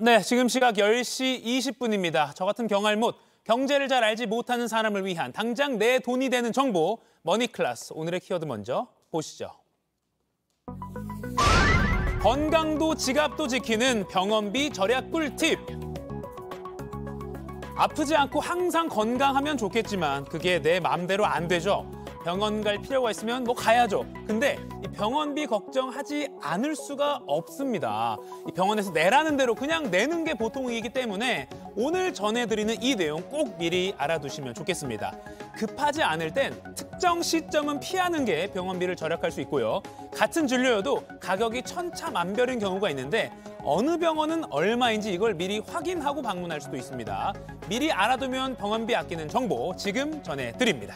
네, 지금 시각 10시 20분입니다. 저 같은 경알못, 경제를 잘 알지 못하는 사람을 위한 당장 내 돈이 되는 정보, 머니클라스 오늘의 키워드 먼저 보시죠. 건강도 지갑도 지키는 병원비 절약 꿀팁. 아프지 않고 항상 건강하면 좋겠지만 그게 내 마음대로 안 되죠. 병원 갈 필요가 있으면 뭐 가야죠. 근데 이 병원비 걱정하지 않을 수가 없습니다. 이 병원에서 내라는 대로 그냥 내는 게 보통이기 때문에 오늘 전해드리는 이 내용 꼭 미리 알아두시면 좋겠습니다. 급하지 않을 땐 특정 시점은 피하는 게 병원비를 절약할 수 있고요. 같은 진료여도 가격이 천차만별인 경우가 있는데 어느 병원은 얼마인지 이걸 미리 확인하고 방문할 수도 있습니다. 미리 알아두면 병원비 아끼는 정보 지금 전해드립니다.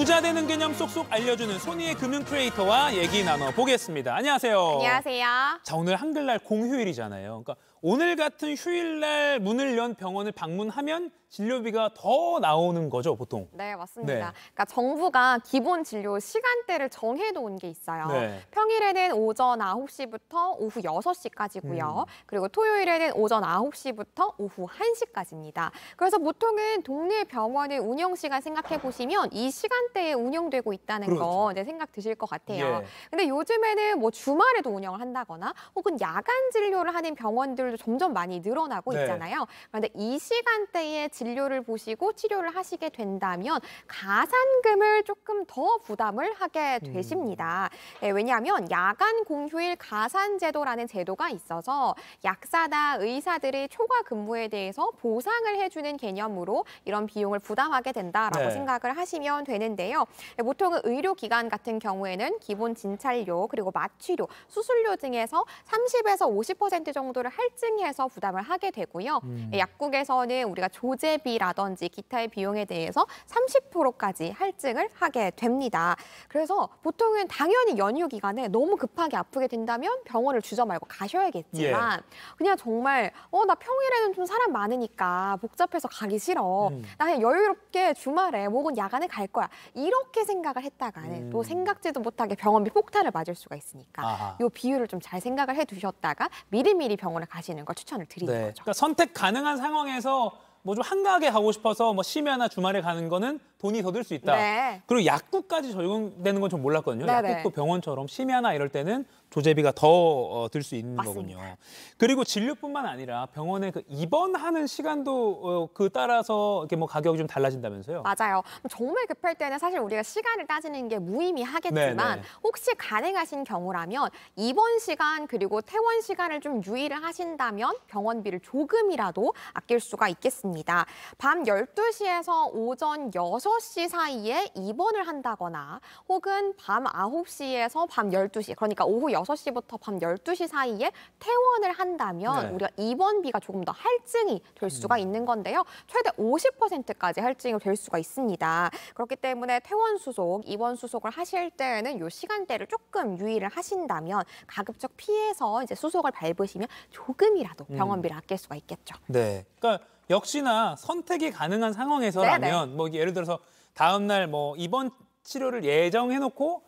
부자 되는 개념 쏙쏙 알려주는 손희의 금융 크리에이터와 얘기 나눠보겠습니다. 안녕하세요. 안녕하세요. 자, 오늘 한글날 공휴일이잖아요. 그러니까 오늘 같은 휴일날 문을 연 병원을 방문하면 진료비가 더 나오는 거죠, 보통? 네, 맞습니다. 네. 그러니까 정부가 기본 진료 시간대를 정해놓은 게 있어요. 네. 평일에는 오전 9시부터 오후 6시까지고요. 음. 그리고 토요일에는 오전 9시부터 오후 1시까지입니다. 그래서 보통은 동네 병원의 운영 시간 생각해 보시면 이 시간대에 운영되고 있다는 그렇죠. 거 이제 생각 드실 것 같아요. 예. 근데 요즘에는 뭐 주말에도 운영을 한다거나 혹은 야간 진료를 하는 병원들 분들도 점점 많이 늘어나고 네. 있잖아요. 그런데 이 시간대에 진료를 보시고 치료를 하시게 된다면 가산금을 조금 더 부담을 하게 음. 되십니다. 음. 예, 왜냐하면 야간 공휴일 가산 제도라는 제도가 있어서 약사나 의사들의 초과 근무에 대해서 보상을 해주는 개념으로 이런 비용을 부담하게 된다라고 네. 생각을 하시면 되는데요. 예, 보통은 의료기관 같은 경우에는 기본 진찰료 그리고 마취료, 수술료 등에서 30에서 50% 정도를 할지 차증해서 부담을 하게 되고요. 음. 예, 약국에서는 우리가 조제비라든지 기타의 비용에 대해서 30%까지 할증을 하게 됩니다. 그래서 보통은 당연히 연휴 기간에 너무 급하게 아프게 된다면 병원을 주저 말고 가셔야겠지만 예. 그냥 정말 어나 평일에는 좀 사람 많으니까 복잡해서 가기 싫어. 음. 나 그냥 여유롭게 주말에 혹은 야간에 갈 거야. 이렇게 생각을 했다가는 음. 또 생각지도 못하게 병원비 폭탄을 맞을 수가 있으니까 아하. 이 비율을 좀 잘 생각을 해두셨다가 미리미리 병원에 가시 하시는 걸 추천을 드리는 네. 거죠. 그러니까 선택 가능한 상황에서 뭐 좀 한가하게 가고 싶어서 뭐 심야나 주말에 가는 거는 돈이 더 들 수 있다. 네. 그리고 약국까지 적용되는 건 좀 몰랐거든요. 네, 네 약국도 병원처럼 심야나 이럴 때는 조제비가 더 들수 어, 있는 맞습니다. 거군요. 그리고 진료뿐만 아니라 병원에 그 입원하는 시간도 어, 그 따라서 이렇게 뭐 가격이 좀 달라진다면서요? 맞아요. 정말 급할 때는 사실 우리가 시간을 따지는 게 무의미하겠지만 네네. 혹시 가능하신 경우라면 입원 시간 그리고 퇴원 시간을 좀 유의를 하신다면 병원비를 조금이라도 아낄 수가 있겠습니다. 밤 열두 시에서 오전 여섯 여섯 시 사이에 입원을 한다거나 혹은 밤 아홉 시에서밤 열두 시 그러니까 오후 여섯 시부터밤 열두 시 사이에 퇴원을 한다면 네. 우리가 입원비가 조금 더 할증이 될 수가 음. 있는 건데요. 최대 오십 퍼센트까지 할증이 될 수가 있습니다. 그렇기 때문에 퇴원 수속, 입원 수속을 하실 때는 에요 시간대를 조금 유의를 하신다면 가급적 피해서 이제 수속을 밟으시면 조금이라도 병원비를 음. 아낄 수가 있겠죠. 네. 그러니까 역시나 선택이 가능한 상황에서라면 네네. 네. 뭐 예를 들어서 다음 날뭐 입원 치료를 예정해 놓고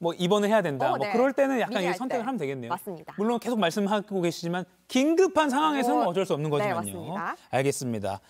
뭐 입원을 해야 된다. 오, 어, 뭐 네. 뭐 그럴 때는 약간 이 선택을 때. 하면 되겠네요. 맞습니다. 물론 계속 말씀하고 계시지만 긴급한 상황에서는 오, 어, 어쩔 수 없는 네, 거지만요. 네, 맞습니다. 알겠습니다.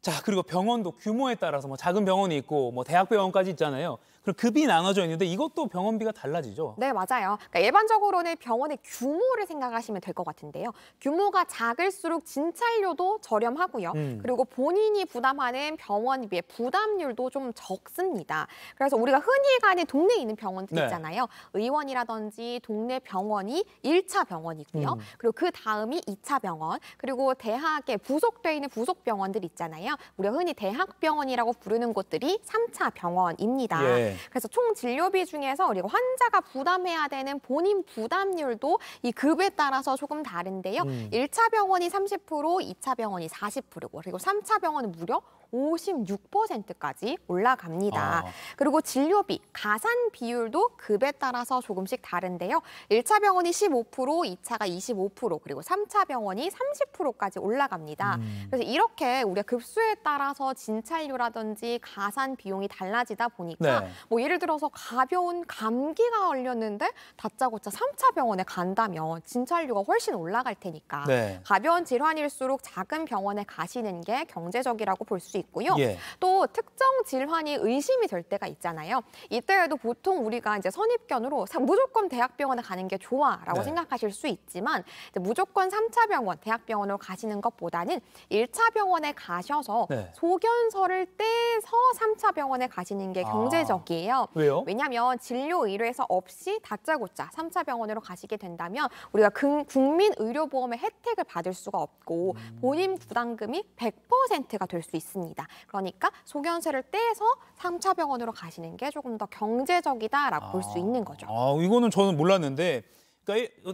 자, 그리고 병원도 규모에 따라서 뭐 작은 병원이 있고 뭐 대학병원까지 있잖아요. 그럼 급이 나눠져 있는데 이것도 병원비가 달라지죠? 네, 맞아요. 그러니까 일반적으로는 병원의 규모를 생각하시면 될 것 같은데요. 규모가 작을수록 진찰료도 저렴하고요. 음. 그리고 본인이 부담하는 병원비의 부담률도 좀 적습니다. 그래서 우리가 흔히 가는 동네에 있는 병원들 네. 있잖아요. 의원이라든지 동네 병원이 1차 병원이고요. 음. 그리고 그 다음이 2차 병원, 그리고 대학에 부속돼 있는 부속 병원들 있잖아요. 우리가 흔히 대학병원이라고 부르는 곳들이 3차 병원입니다. 예. 그래서 총 진료비 중에서 그리고 환자가 부담해야 되는 본인 부담률도 이 급에 따라서 조금 다른데요. 음. 1차 병원이 30%, 2차 병원이 40%, 그리고 3차 병원은 무려 56%까지 올라갑니다. 아. 그리고 진료비, 가산 비율도 급에 따라서 조금씩 다른데요. 1차 병원이 15%, 2차가 25%, 그리고 3차 병원이 30%까지 올라갑니다. 음. 그래서 이렇게 우리가 급수에 따라서 진찰료라든지 가산 비용이 달라지다 보니까 네. 뭐 예를 들어서 가벼운 감기가 걸렸는데 다짜고짜 3차 병원에 간다면 진찰료가 훨씬 올라갈 테니까 네. 가벼운 질환일수록 작은 병원에 가시는 게 경제적이라고 볼수 수 있고요. 예. 또 특정 질환이 의심이 될 때가 있잖아요. 이때에도 보통 우리가 이제 선입견으로 무조건 대학병원에 가는 게 좋아라고 네. 생각하실 수 있지만 무조건 삼차 병원, 대학병원으로 가시는 것보다는 일차 병원에 가셔서 네. 소견서를 떼서 삼차 병원에 가시는 게 아. 경제적이에요. 아. 왜요? 왜냐하면 진료 의뢰서 없이 다짜고짜 삼차 병원으로 가시게 된다면 우리가 국민 의료보험의 혜택을 받을 수가 없고 음. 본인 부담금이 100%가 될 수 있습니다. 있습니다. 그러니까 소견세를 떼서 삼차 병원으로 가시는 게 조금 더 경제적이다라고 아, 볼수 있는 거죠. 아, 아, 이거는 저는 몰랐는데 그러니까 어,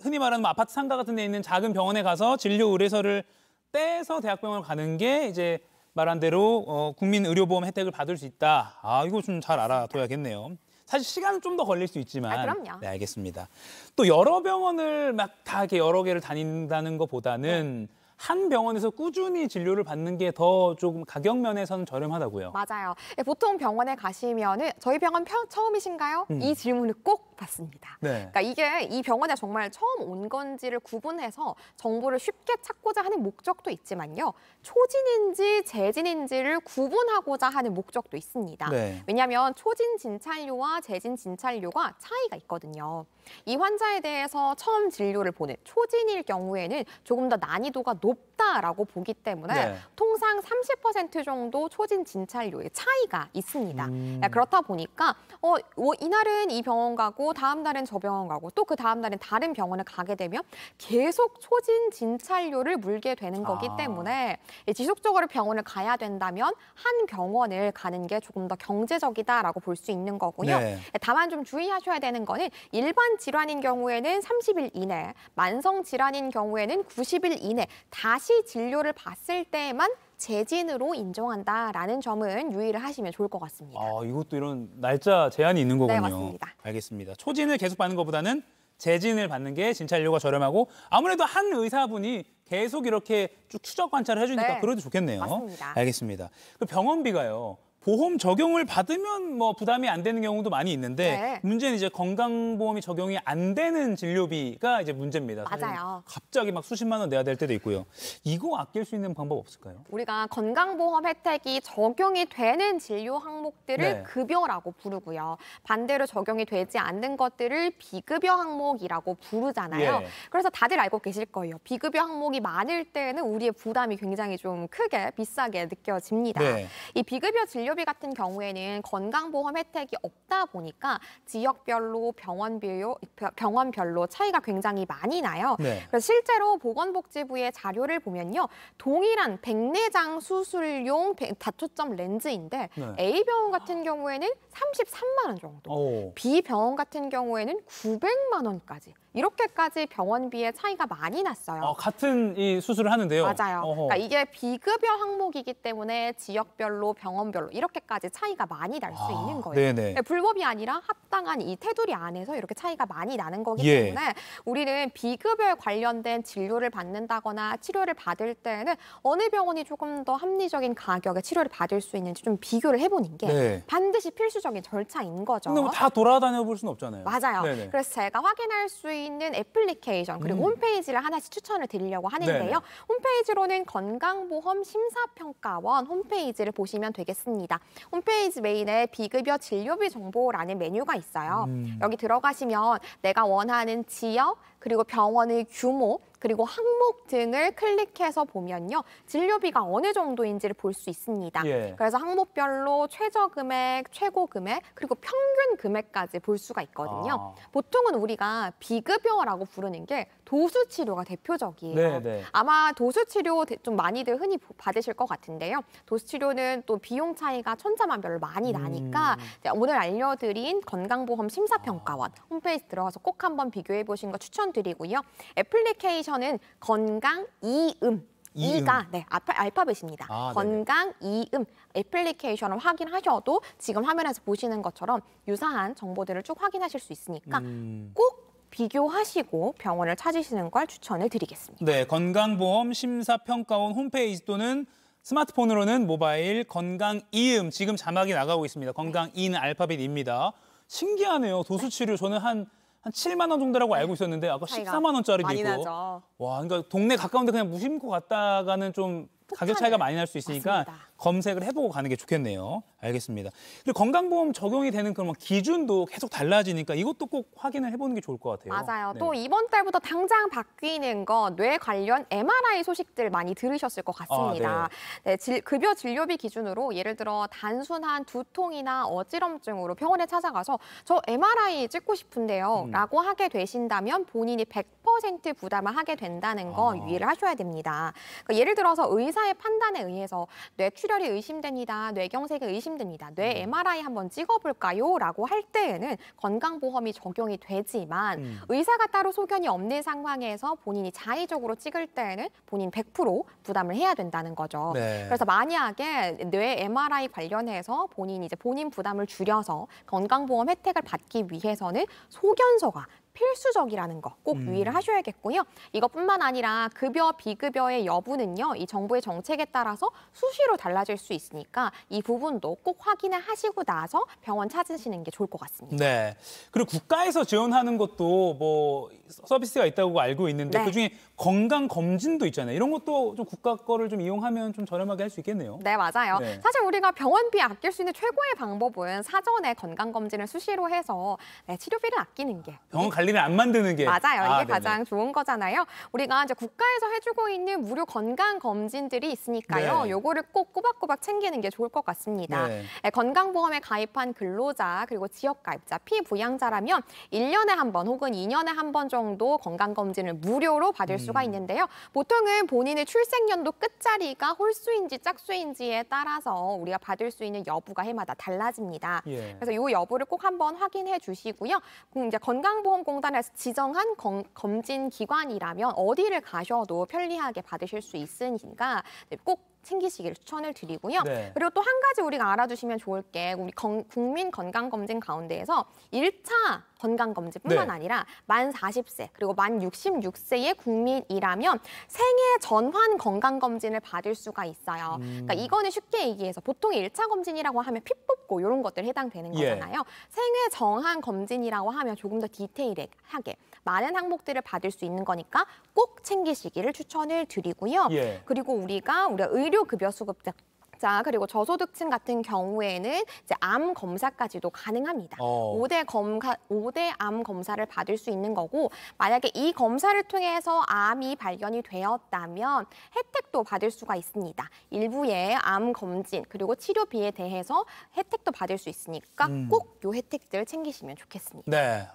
흔히 말하는 뭐 아파트 상가 같은 데 있는 작은 병원에 가서 진료 의뢰서를 떼서 대학병원 가는 게 이제 말한 대로 어, 국민 의료보험 혜택을 받을 수 있다. 아, 이거 좀 잘 알아둬야겠네요. 사실 시간은 좀 더 걸릴 수 있지만 아, 그럼요. 네 알겠습니다. 또 여러 병원을 막다 이렇게 여러 개를 다닌다는 것보다는 네. 한 병원에서 꾸준히 진료를 받는 게 더 조금 가격 면에서는 저렴하다고요. 맞아요. 예, 보통 병원에 가시면은 저희 병원 처음이신가요? 음. 이 질문을 꼭 받습니다. 네. 그러니까 이게 이 병원에 정말 처음 온 건지를 구분해서 정보를 쉽게 찾고자 하는 목적도 있지만요. 초진인지 재진인지를 구분하고자 하는 목적도 있습니다. 네. 왜냐하면 초진 진찰료와 재진 진찰료가 차이가 있거든요. 이 환자에 대해서 처음 진료를 보는 초진일 경우에는 조금 더 난이도가 높다라고 보기 때문에 네. 통상 30% 정도 초진 진찰료의 차이가 있습니다. 음... 그러니까 그렇다 보니까 어, 뭐 이날은 이 병원 가고 가 뭐 다음 날엔 저 병원 가고 또 그 다음 날엔 다른 병원에 가게 되면 계속 소진 진찰료를 물게 되는 거기 아. 때문에 지속적으로 병원을 가야 된다면 한 병원을 가는 게 조금 더 경제적이다라고 볼 수 있는 거고요. 네. 네. 다만 좀 주의하셔야 되는 거는 일반 질환인 경우에는 30일 이내, 만성 질환인 경우에는 90일 이내 다시 진료를 받을 때에만 재진으로 인정한다라는 점은 유의를 하시면 좋을 것 같습니다. 아, 이것도 이런 날짜 제한이 있는 네, 거군요. 네, 맞습니다. 알겠습니다. 초진을 계속 받는 것보다는 재진을 받는 게 진찰료가 저렴하고 아무래도 한 의사분이 계속 이렇게 쭉 추적 관찰을 해주니까 네. 그래도 좋겠네요. 맞습니다. 알겠습니다. 그 병원비가요. 보험 적용을 받으면 뭐 부담이 안 되는 경우도 많이 있는데 네. 문제는 이제 건강보험이 적용이 안 되는 진료비가 이제 문제입니다. 맞아요. 갑자기 막 수십만 원 내야 될 때도 있고요. 이거 아낄 수 있는 방법 없을까요? 우리가 건강보험 혜택이 적용이 되는 진료 항목들을 네. 급여라고 부르고요. 반대로 적용이 되지 않는 것들을 비급여 항목이라고 부르잖아요. 예. 그래서 다들 알고 계실 거예요. 비급여 항목이 많을 때는 우리의 부담이 굉장히 좀 크게 비싸게 느껴집니다. 네. 이 비급여 진료 치료비 같은 경우에는 건강보험 혜택이 없다 보니까 지역별로 병원 비료, 병원별로 차이가 굉장히 많이 나요. 네. 그래서 실제로 보건복지부의 자료를 보면요. 동일한 백내장 수술용 다초점 렌즈인데 네. A 병원 같은 경우에는 33만 원 정도, 오. B 병원 같은 경우에는 900만 원까지 이렇게까지 병원비의 차이가 많이 났어요. 어, 같은 이 수술을 하는데요. 맞아요. 그러니까 이게 비급여 항목이기 때문에 지역별로 병원별로 이렇게까지 차이가 많이 날수 아, 있는 거예요. 네네. 네, 불법이 아니라 합당한 이 테두리 안에서 이렇게 차이가 많이 나는 거기 예. 때문에 예. 우리는 비급여에 관련된 진료를 받는다거나 치료를 받을 때는 어느 병원이 조금 더 합리적인 가격에 치료를 받을 수 있는지 좀 비교를 해보는 게 네. 반드시 필수적인 절차인 거죠. 근데 뭐 다 돌아다녀 볼 수는 없잖아요. 맞아요. 네네. 그래서 제가 확인할 수 있는 있는 애플리케이션 그리고 음. 홈페이지를 하나씩 추천을 드리려고 하는데요. 네 홈페이지로는 건강보험 심사평가원 홈페이지를 보시면 되겠습니다. 홈페이지 메인에 비급여 진료비 정보라는 메뉴가 있어요. 음. 여기 들어가시면 내가 원하는 지역 그리고 병원의 규모 그리고 항목 등을 클릭해서 보면요. 진료비가 어느 정도인지를 볼 수 있습니다. 예. 그래서 항목별로 최저 금액, 최고 금액, 그리고 평균 금액까지 볼 수가 있거든요. 아. 보통은 우리가 비급여라고 부르는 게 도수 치료가 대표적이에요. 네, 네. 아마 도수 치료 좀 많이들 흔히 받으실 것 같은데요. 도수 치료는 또 비용 차이가 천차만별로 많이 나니까 음. 오늘 알려드린 건강보험 심사평가원 아. 홈페이지 들어가서 꼭 한번 비교해 보신 거 추천드리고요. 애플리케이션은 건강 이음 이가 네 알파, 알파벳입니다. 아, 건강 이음 애플리케이션을 확인하셔도 지금 화면에서 보시는 것처럼 유사한 정보들을 쭉 확인하실 수 있으니까 음. 꼭 비교하시고 병원을 찾으시는 걸 추천을 드리겠습니다. 네, 건강보험 심사평가원 홈페이지 또는 스마트폰으로는 모바일 건강 이음 지금 자막이 나가고 있습니다. 건강 인 알파벳입니다. 신기하네요. 도수 치료 저는 한한 7만 원 정도라고 네. 알고 있었는데 아까 14만 원짜리도 있고. 나죠. 와, 그러니까 동네 가까운데 그냥 무심코 갔다가는 좀 가격 차이가 많이 날 수 있으니까 맞습니다. 검색을 해보고 가는 게 좋겠네요. 알겠습니다. 그리고 건강보험 적용이 되는 그런 기준도 계속 달라지니까 이것도 꼭 확인을 해보는 게 좋을 것 같아요. 맞아요. 네. 또 이번 달부터 당장 바뀌는 건 뇌 관련 MRI 소식들 많이 들으셨을 것 같습니다. 아, 네. 네 질, 급여 진료비 기준으로 예를 들어 단순한 두통이나 어지럼증으로 병원에 찾아가서 저 MRI 찍고 싶은데요. 음. 라고 하게 되신다면 본인이 100% 부담을 하게 된다는 건 아. 유의를 하셔야 됩니다. 그러니까 예를 들어서 의사의 판단에 의해서 뇌 출혈이 의심됩니다. 뇌경색이 의심됩니다. 뇌 MRI 음. 한번 찍어볼까요? 라고 할 때에는 건강보험이 적용이 되지만 음. 의사가 따로 소견이 없는 상황에서 본인이 자의적으로 찍을 때에는 본인 100% 부담을 해야 된다는 거죠. 네. 그래서 만약에 뇌 MRI 관련해서 본인이 이제 본인 부담을 줄여서 건강보험 혜택을 받기 위해서는 소견서가 필수적이라는 거 꼭 유의를 음. 하셔야겠고요. 이것뿐만 아니라 급여, 비급여의 여부는요. 이 정부의 정책에 따라서 수시로 달라질 수 있으니까 이 부분도 꼭 확인을 하시고 나서 병원 찾으시는 게 좋을 것 같습니다. 네. 그리고 국가에서 지원하는 것도 뭐 서비스가 있다고 알고 있는데 네. 그중에 건강 검진도 있잖아요. 이런 것도 좀 국가 거를 좀 이용하면 좀 저렴하게 할 수 있겠네요. 네, 맞아요. 네. 사실 우리가 병원비 아낄 수 있는 최고의 방법은 사전에 건강 검진을 수시로 해서 네, 치료비를 아끼는 게 병원 갈 관리를 안 만드는 게 맞아요. 아, 이게 네네. 가장 좋은 거잖아요. 우리가 이제 국가에서 해주고 있는 무료 건강 검진들이 있으니까요. 네. 요거를 꼭 꼬박꼬박 챙기는 게 좋을 것 같습니다. 네. 예, 건강보험에 가입한 근로자 그리고 지역가입자, 피부양자라면 1년에 한 번 혹은 2년에 한 번 정도 건강검진을 무료로 받을 음. 수가 있는데요. 보통은 본인의 출생년도 끝자리가 홀수인지 짝수인지에 따라서 우리가 받을 수 있는 여부가 해마다 달라집니다. 예. 그래서 요 여부를 꼭 한번 확인해 주시고요. 음, 이제 건강보험공 국가보건지공단에서 지정한 검, 검진 기관이라면 어디를 가셔도 편리하게 받으실 수 있으니까 꼭 챙기시길 추천을 드리고요. 네. 그리고 또 한 가지 우리가 알아두시면 좋을 게 우리 건, 국민 건강검진 가운데에서 일차 건강검진뿐만 네. 아니라 만 사십 세 그리고 만 육십육 세의 국민이라면 생애 전환 건강검진을 받을 수가 있어요. 음. 그러니까 이거는 쉽게 얘기해서 보통 일차 검진이라고 하면 피 뽑고 이런 것들 해당되는 예. 거잖아요. 예. 생애 정한 검진이라고 하면 조금 더 디테일하게 많은 항목들을 받을 수 있는 거니까 꼭 챙기시기를 추천을 드리고요. 예. 그리고 우리가 우리 의료 급여 수급 자자 그리고 저소득층 같은 경우에는 이제 암 검사까지도 가능합니다. 어. 5대 검사 5대 암 검사를 받을 수 있는 거고 만약에 이 검사를 통해서 암이 발견이 되었다면 혜택도 받을 수가 있습니다. 일부의 암 검진 그리고 치료비에 대해서 혜택도 받을 수 있으니까 음. 꼭요 혜택들 챙기시면 좋겠습니다. 네.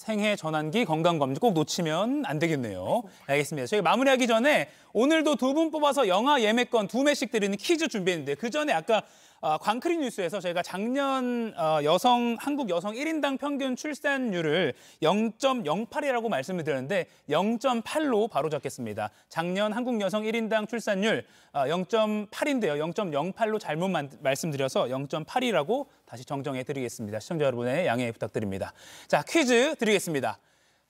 생애 전환기 건강검진 꼭 놓치면 안 되겠네요. 알겠습니다. 저희 마무리하기 전에 오늘도 두 분 뽑아서 영화 예매권 두 매씩 드리는 퀴즈 준비했는데 그 전에 아까 어, 광크리 뉴스에서 저희가 작년 어, 여성 한국 여성 1인당 평균 출산율을 0.08이라고 말씀을 드렸는데 0.8로 바로 적겠습니다. 작년 한국 여성 1인당 출산율 어, 0.8인데요. 0.08로 잘못 만, 말씀드려서 0.8이라고 다시 정정해 드리겠습니다. 시청자 여러분의 양해 부탁드립니다. 자, 퀴즈 드리겠습니다.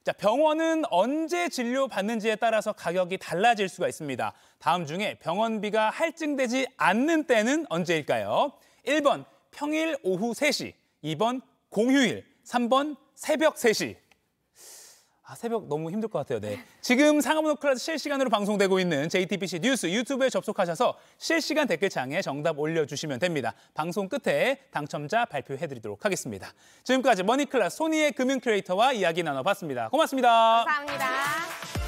자, 병원은 언제 진료 받는지에 따라서 가격이 달라질 수가 있습니다. 다음 중에 병원비가 할증되지 않는 때는 언제일까요? 1번 평일 오후 3시, 2번 공휴일, 3번 새벽 3시. 아, 새벽 너무 힘들 것 같아요. 네. 지금 상암노 클라스 실시간으로 방송되고 있는 JTBC 뉴스 유튜브에 접속하셔서 실시간 댓글창에 정답 올려주시면 됩니다. 방송 끝에 당첨자 발표해드리도록 하겠습니다. 지금까지 머니클라스 소니의 금융 크리에이터와 이야기 나눠봤습니다. 고맙습니다. 감사합니다.